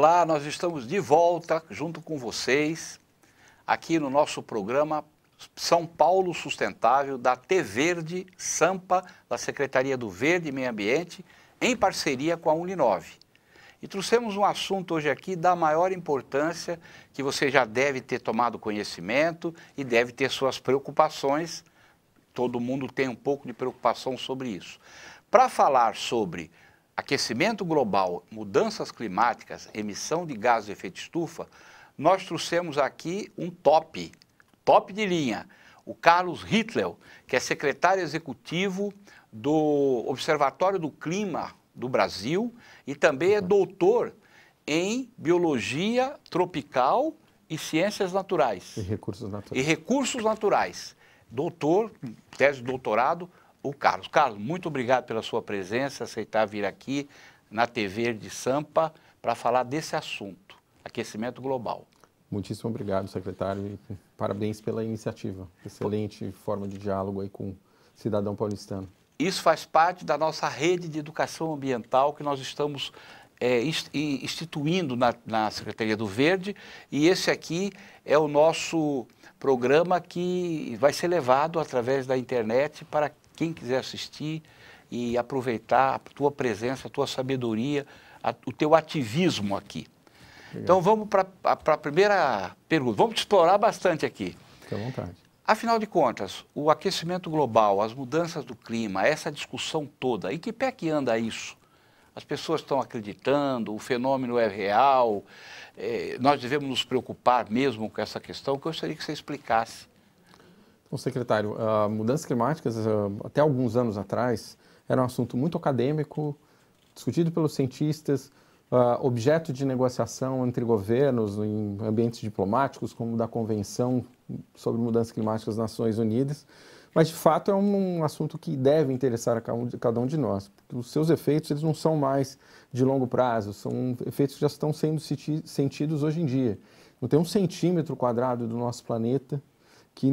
Olá, nós estamos de volta junto com vocês aqui no nosso programa São Paulo Sustentável da T Verde Sampa, da Secretaria do Verde e Meio Ambiente, em parceria com a Uninove. E trouxemos um assunto hoje aqui da maior importância, que você já deve ter tomado conhecimento e deve ter suas preocupações. Todo mundo tem um pouco de preocupação sobre isso. Para falar sobre aquecimento global, mudanças climáticas, emissão de gases de efeito estufa, nós trouxemos aqui um top, top de linha, o Carlos Hitler, que é secretário executivo do Observatório do Clima do Brasil e também é doutor em biologia tropical e ciências naturais. E recursos naturais. E recursos naturais. Doutor, tese de doutorado o Carlos. Carlos, muito obrigado pela sua presença, aceitar vir aqui na TV de Sampa para falar desse assunto, aquecimento global. Muitíssimo obrigado, secretário, e parabéns pela iniciativa. Excelente forma de diálogo aí com o cidadão paulistano. Isso faz parte da nossa rede de educação ambiental que nós estamos é, instituindo na, na, Secretaria do Verde, e esse aqui é o nosso programa que vai ser levado através da internet para quem quiser assistir e aproveitar a tua presença, a tua sabedoria, a, o teu ativismo aqui. Legal. Então vamos para a primeira pergunta. Vamos te explorar bastante aqui. Fique à vontade. Afinal de contas, o aquecimento global, as mudanças do clima, essa discussão toda, e que pé que anda isso? As pessoas estão acreditando, o fenômeno é real, eh, nós devemos nos preocupar mesmo com essa questão, que eu gostaria que você explicasse Bom, então, secretário, uh, mudanças climáticas, uh, até alguns anos atrás, era um assunto muito acadêmico, discutido pelos cientistas, uh, objeto de negociação entre governos em ambientes diplomáticos, como da Convenção sobre Mudanças Climáticas das Nações Unidas. Mas, de fato, é um, um assunto que deve interessar a cada um, de nós, porque os seus efeitos eles não são mais de longo prazo, são efeitos que já estão sendo senti sentidos hoje em dia. Não tem um centímetro quadrado do nosso planeta que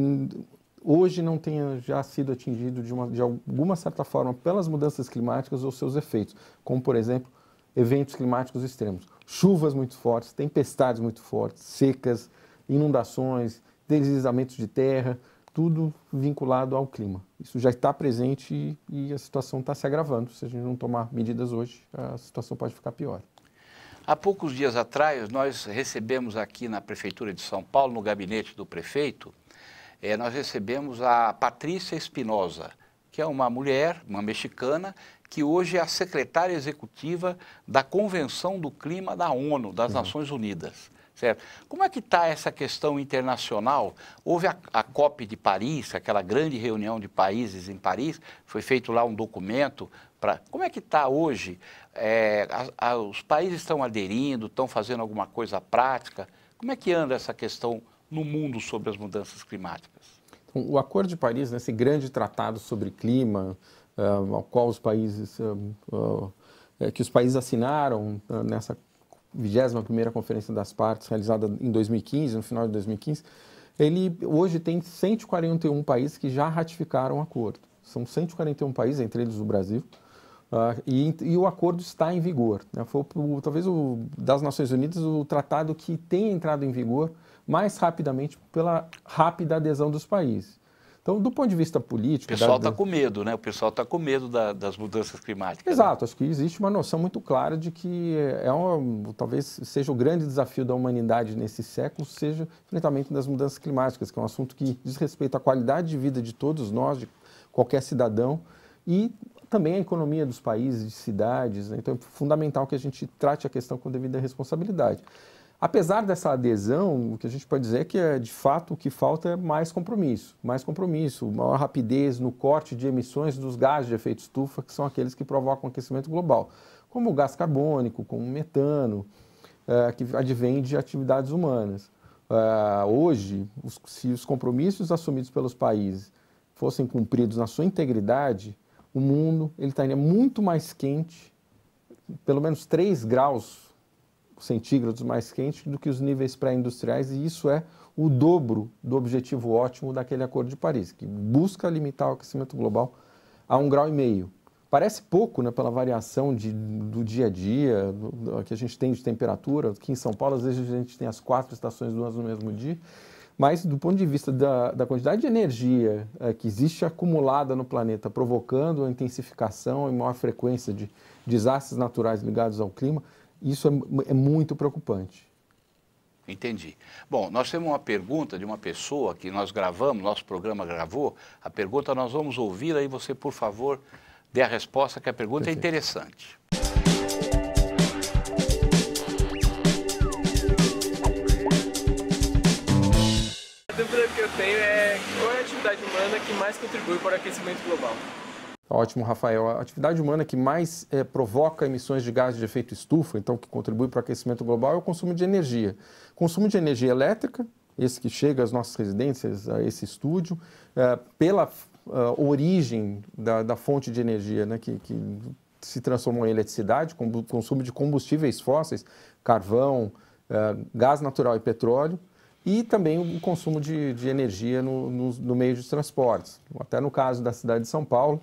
hoje não tenha já sido atingido de, uma, de alguma certa forma pelas mudanças climáticas ou seus efeitos, como, por exemplo, eventos climáticos extremos. Chuvas muito fortes, tempestades muito fortes, secas, inundações, deslizamentos de terra, tudo vinculado ao clima. Isso já está presente e, e a situação está se agravando. Se a gente não tomar medidas hoje, a situação pode ficar pior. Há poucos dias atrás, nós recebemos aqui na Prefeitura de São Paulo, no gabinete do prefeito, é, nós recebemos a Patrícia Espinosa, que é uma mulher, uma mexicana, que hoje é a secretária executiva da Convenção do Clima da ONU, das uhum. Nações Unidas. Certo? Como é que está essa questão internacional? Houve a, a, COP de Paris, aquela grande reunião de países em Paris, foi feito lá um documento para. Como é que está hoje? É, a, a, os países estão aderindo, estão fazendo alguma coisa prática? Como é que anda essa questão no mundo sobre as mudanças climáticas? Então, o Acordo de Paris, né, esse grande tratado sobre clima, eh, ao qual os países, eh, eh, que os países assinaram nessa 21ª Conferência das Partes, realizada em 2015, no final de 2015, ele hoje tem 141 países que já ratificaram o acordo. São 141 países, entre eles o Brasil, Uh, e, e, o acordo está em vigor. Né? Foi o, talvez o, das Nações Unidas o tratado que tem entrado em vigor mais rapidamente pela rápida adesão dos países. Então, do ponto de vista político. O pessoal está da... Tá com medo, né? O pessoal está com medo da, das mudanças climáticas. Né? Exato, né? acho que existe uma noção muito clara de que é um talvez seja o grande desafio da humanidade nesse século, seja o enfrentamento das mudanças climáticas, que é um assunto que diz respeito à qualidade de vida de todos nós, de qualquer cidadão, e também à economia dos países, de cidades. Né? Então, é fundamental que a gente trate a questão com devida responsabilidade. Apesar dessa adesão, o que a gente pode dizer é que, eh, de fato, o que falta é mais compromisso. Mais compromisso, maior rapidez no corte de emissões dos gases de efeito estufa, que são aqueles que provocam aquecimento global, como o gás carbônico, como o metano, eh, que advém de atividades humanas. Eh, hoje, se os compromissos assumidos pelos países fossem cumpridos na sua integridade, o mundo ele estaria muito mais quente, pelo menos 3 graus centígrados mais quente do que os níveis pré-industriais, e isso é o dobro do objetivo ótimo daquele Acordo de Paris, que busca limitar o aquecimento global a um grau e meio. Parece pouco né, pela variação de, do dia a dia do, do, que a gente tem de temperatura. Aqui em São Paulo, às vezes, a gente tem as quatro estações duas no mesmo dia. Mas, do ponto de vista da, da quantidade de energia é, que existe acumulada no planeta, provocando a intensificação e maior frequência de desastres naturais ligados ao clima, isso é, é muito preocupante. Entendi. Bom, nós temos uma pergunta de uma pessoa que nós gravamos, nosso programa gravou. A pergunta nós vamos ouvir aí, você, por favor, dê a resposta, que a pergunta é Perfeito. é interessante. A dúvida que eu tenho é qual é a atividade humana que mais contribui para o aquecimento global? Tá ótimo, Rafael. A atividade humana que mais é, provoca emissões de gases de efeito estufa, então que contribui para o aquecimento global, é o consumo de energia. Consumo de energia elétrica, esse que chega às nossas residências, a esse estúdio, é, pela a, eh, origem da, da, fonte de energia, né, que, que se transformou em eletricidade, com, o consumo de combustíveis fósseis, carvão, é, gás natural e petróleo e também o consumo de, de energia no, no, no meio de transportes. Até no caso da cidade de São Paulo,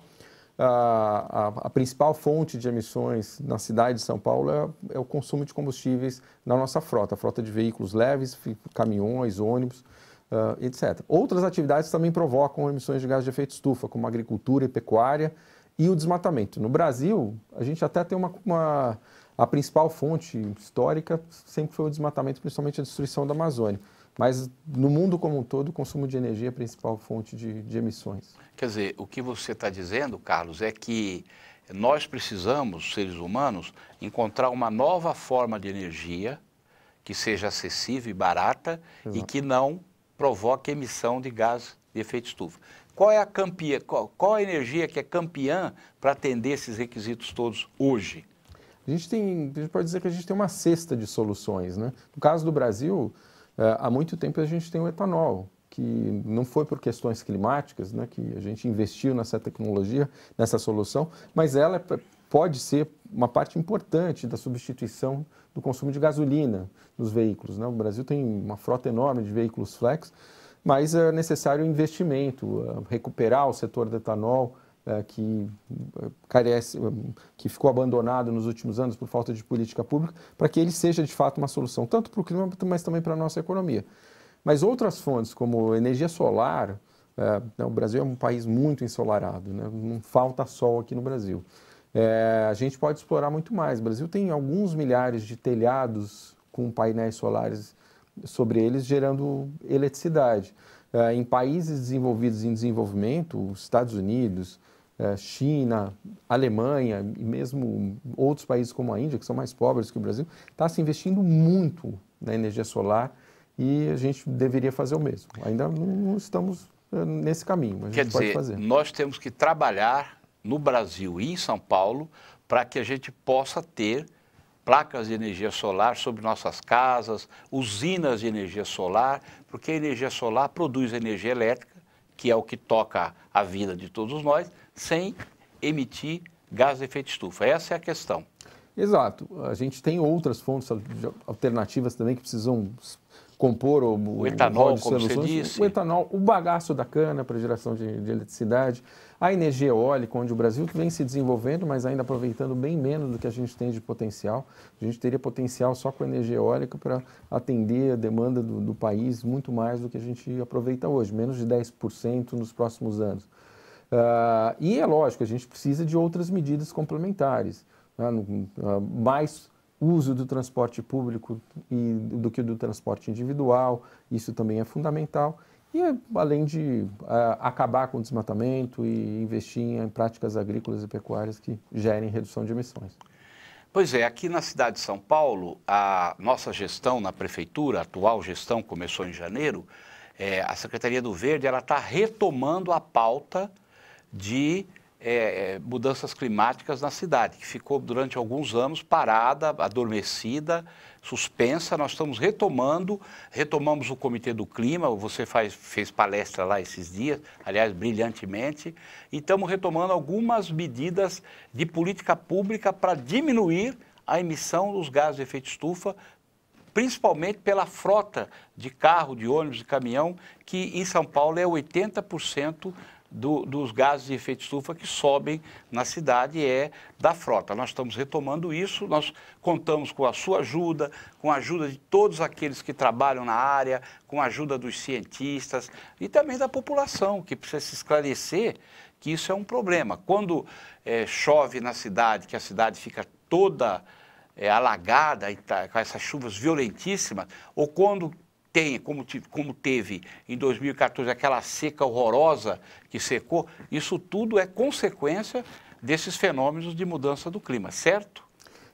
a, a, a, principal fonte de emissões na cidade de São Paulo é, é, o consumo de combustíveis na nossa frota, a frota de veículos leves, caminhões, ônibus, uh, ah, etc. Outras atividades também provocam emissões de gás de efeito estufa, como a agricultura e pecuária e o desmatamento. No Brasil, a gente até tem uma, uma a principal fonte histórica sempre foi o desmatamento, principalmente a destruição da Amazônia. Mas no mundo como um todo, o consumo de energia é a principal fonte de, de emissões. Quer dizer, o que você está dizendo, Carlos, é que nós precisamos, seres humanos, encontrar uma nova forma de energia que seja acessível e barata Exato. e que não provoque emissão de gás de efeito estufa. Qual é a campeã, qual, qual a energia que é campeã para atender esses requisitos todos hoje? A gente tem, a gente pode dizer que a gente tem uma cesta de soluções, né? No caso do Brasil, eh, há muito tempo a gente tem o etanol, que não foi por questões climáticas né, que a gente investiu nessa tecnologia, nessa solução, mas ela é pode ser uma parte importante da substituição do consumo de gasolina nos veículos. Né? O Brasil tem uma frota enorme de veículos flex, mas é necessário investimento, eh, recuperar o setor do etanol, é, que é, carece, é, que ficou abandonado nos últimos anos por falta de política pública, para que ele seja de fato uma solução, tanto para o clima, mas também para a nossa economia. Mas outras fontes, como energia solar, né, o Brasil é um país muito ensolarado, né? não falta sol aqui no Brasil. a gente pode explorar muito mais. O Brasil tem alguns milhares de telhados com painéis solares sobre eles, gerando eletricidade. em países desenvolvidos em desenvolvimento, os Estados Unidos, eh, China, Alemanha e mesmo outros países como a Índia, que são mais pobres que o Brasil, está se investindo muito na energia solar e a gente deveria fazer o mesmo. Ainda não estamos eh, nesse caminho, mas Quer a gente dizer, pode fazer. Nós temos que trabalhar no Brasil e em São Paulo para que a gente possa ter placas de energia solar sobre nossas casas, usinas de energia solar, porque a energia solar produz energia elétrica, que é o que toca a vida de todos nós, sem emitir gás de efeito estufa. Essa é a questão. Exato. A gente tem outras fontes alternativas também que precisam compor o, o etanol, o como você disse. O etanol, o bagaço da cana para geração de, de eletricidade, a energia eólica, onde o Brasil vem se desenvolvendo, mas ainda aproveitando bem menos do que a gente tem de potencial. A gente teria potencial só com a energia eólica para atender a demanda do, do país muito mais do que a gente aproveita hoje, menos de 10% nos próximos anos. Uh, e é lógico, a gente precisa de outras medidas complementares, né? uh, mais uso do transporte público e, do que do transporte individual, isso também é fundamental. E além de uh, acabar com o desmatamento e investir em práticas agrícolas e pecuárias que gerem redução de emissões. Pois é, aqui na cidade de São Paulo, a nossa gestão na prefeitura, a atual gestão começou em janeiro, é, a Secretaria do Verde ela está retomando a pauta de é, é, mudanças climáticas na cidade, que ficou durante alguns anos parada, adormecida, suspensa. Nós estamos retomando, retomamos o Comitê do Clima, você faz, fez palestra lá esses dias, aliás, brilhantemente, e estamos retomando algumas medidas de política pública para diminuir a emissão dos gases de efeito estufa, principalmente pela frota de carro, de ônibus, de caminhão, que em São Paulo é 80% do, dos gases de efeito estufa que sobem na cidade é da frota. Nós estamos retomando isso, nós contamos com a sua ajuda, com a ajuda de todos aqueles que trabalham na área, com a ajuda dos cientistas e também da população, que precisa se esclarecer que isso é um problema. Quando é, chove na cidade, que a cidade fica toda é, alagada tá com essas chuvas violentíssimas, ou quando tem, como, como teve em 2014 aquela seca horrorosa que secou, isso tudo é consequência desses fenômenos de mudança do clima, certo?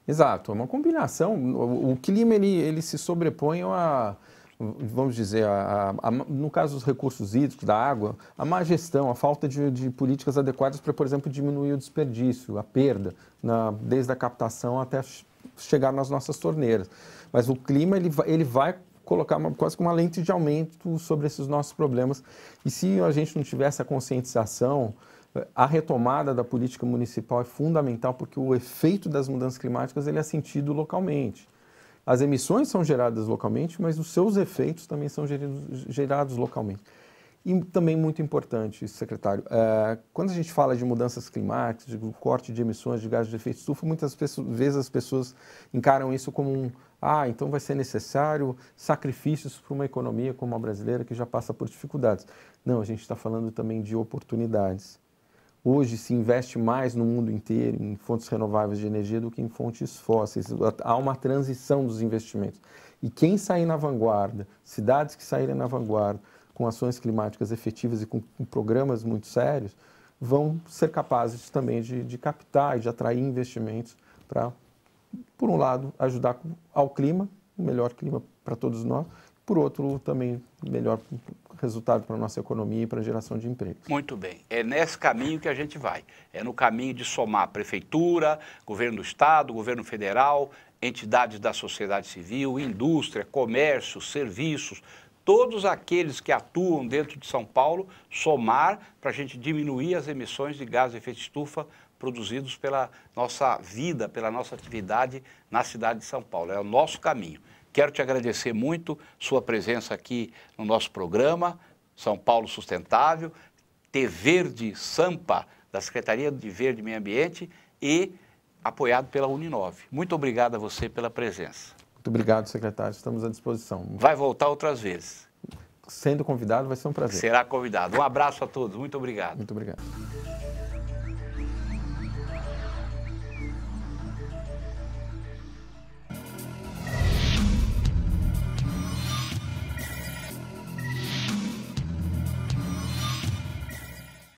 Exato, é uma combinação. O, o clima ele, ele se sobrepõe a, vamos dizer, a, a, a, no caso dos recursos hídricos, da água, a má gestão, a falta de, de políticas adequadas para, por exemplo, diminuir o desperdício, a perda, na, desde a captação até chegar nas nossas torneiras. Mas o clima ele, ele vai colocar uma, quase que uma lente de aumento sobre esses nossos problemas. E se a gente não tiver essa conscientização, a retomada da política municipal é fundamental porque o efeito das mudanças climáticas ele é sentido localmente. As emissões são geradas localmente, mas os seus efeitos também são gerados localmente. E também muito importante, secretário, é, quando a gente fala de mudanças climáticas, de corte de emissões de gases de efeito estufa, muitas pessoas, vezes as pessoas encaram isso como um, ah, então vai ser necessário sacrifícios para uma economia como a brasileira que já passa por dificuldades. Não, a gente está falando também de oportunidades. Hoje se investe mais no mundo inteiro em fontes renováveis de energia do que em fontes fósseis. Há uma transição dos investimentos. E quem sair na vanguarda, cidades que saírem na vanguarda, com ações climáticas efetivas e com, com programas muito sérios, vão ser capazes também de, de captar e de atrair investimentos para por um lado, ajudar ao clima, o melhor clima para todos nós, por outro, também melhor resultado para a nossa economia e para a geração de empregos. Muito bem. É nesse caminho que a gente vai. É no caminho de somar prefeitura, governo do Estado, governo federal, entidades da sociedade civil, indústria, comércio, serviços, todos aqueles que atuam dentro de São Paulo, somar para a gente diminuir as emissões de gás de efeito de estufa produzidos pela nossa vida, pela nossa atividade na cidade de São Paulo. É o nosso caminho. Quero te agradecer muito sua presença aqui no nosso programa São Paulo Sustentável, TV Verde Sampa, da Secretaria de Verde e Meio Ambiente e apoiado pela Uninove. Muito obrigado a você pela presença. Muito obrigado, secretário. Estamos à disposição. Vai voltar outras vezes. Sendo convidado, vai ser um prazer. Será convidado. Um abraço a todos. Muito obrigado. Muito obrigado.